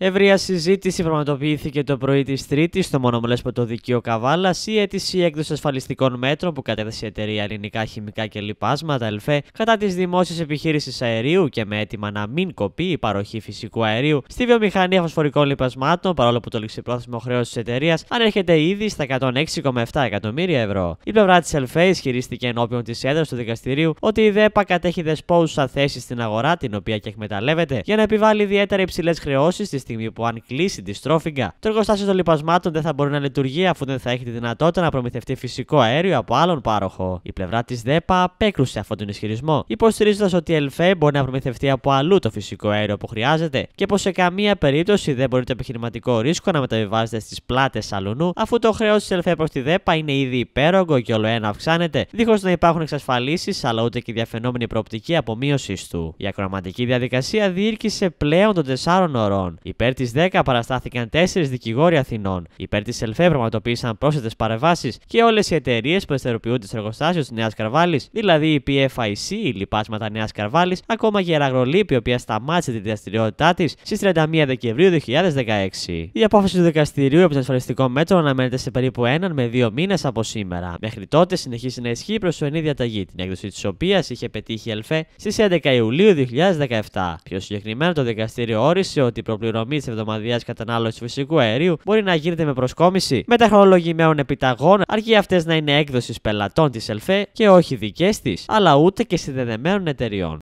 Ευρεία συζήτηση πραγματοποιήθηκε το πρωί της Τρίτης στο μονομελέ Δικείο Καβάλας η αίτηση έκδοση ασφαλιστικών μέτρων που κατέθεσε η εταιρεία Ελληνικά Χημικά και Λοιπάσματα ΕΛΦΕ κατά τη δημόσια επιχείρηση αερίου και με αίτημα να μην κοπεί η παροχή φυσικού αερίου στη βιομηχανία φωσφορικών λοιπασμάτων, παρόλο που το ληξιπρόθεσμο χρέος της εταιρείας ανέρχεται ήδη στα 106,7 εκατομμύρια ευρώ. Η πλευρά της ΕΛΦΕ ισχυρίστηκε ενώπιον της έδρας του δικαστηρίου ότι η ΔΕΠΑ κατέχει δεσπόουσα θέση στην αγορά, την οποία και εκμεταλλεύεται για να επιβάλλει ιδιαίτερα υψηλές χρεώσεις στιγμή που αν κλείσει τη στρόφιγγα, το εργοστάσιο των λοιπασμάτων δεν θα μπορεί να λειτουργεί αφού δεν θα έχει τη δυνατότητα να προμηθευτεί φυσικό αέριο από άλλον πάροχο. Η πλευρά της ΔΕΠΑ απέκρουσε αυτόν τον ισχυρισμό, υποστηρίζοντας ότι η ΕΛΦΕ μπορεί να προμηθευτεί από αλλού το φυσικό αέριο που χρειάζεται και πως σε καμία περίπτωση δεν μπορεί το επιχειρηματικό ρίσκο να μεταβιβάζεται στις πλάτες αλλού, αφού το χρέος της ΕΛΦΕ προς τη ΔΕΠΑ είναι ήδη υπέρογκο και ολοένα αυξάνεται, δίχως να υπάρχουν εξασφαλίσεις αλλά ούτε και διαφαινόμενη προοπτική απομείωσης του. Η ακροαματική διαδικασία διήρκησε πλέον των 4 ωρών. Η Υπέρ της 10 παραστάθηκαν 4 δικηγόροι Αθηνών. Υπέρ της ΕΛΦΕ πραγματοποίησαν πρόσθετες παρεμβάσεις και όλες οι εταιρείες που εστεροποιούνται στο εργοστάσει της Νέας Καρβάλης, δηλαδή η PFIC, η Λιπάσματα Νέας Καρβάλης, ακόμα και η Αραγρολίπη, η οποία σταμάτησε τη δραστηριότητά της στις 31 Δεκεμβρίου 2016. Η απόφαση του δικαστηρίου από το ασφαλιστικό μέτρο αναμένεται σε περίπου έναν με δύο μήνες από σήμερα. Μέχρι τότε συνεχίσει να ισχύει η προσωρινή διαταγή, την έκδοση της οποίας είχε πετύχει η ΕΛΦΕ στις 11 Ιουλίου 2017. Πιο συγκεκριμένα, το δικαστήριο όρισε ότι η κατανομή τη κατανάλωσης κατανάλωσης φυσικού αερίου μπορεί να γίνεται με προσκόμιση μεταχρολογημένων επιταγών, αρκεί αυτές να είναι έκδοσης πελατών της ΕΛΦΕ και όχι δικέ της, αλλά ούτε και συνδεδεμένων εταιριών.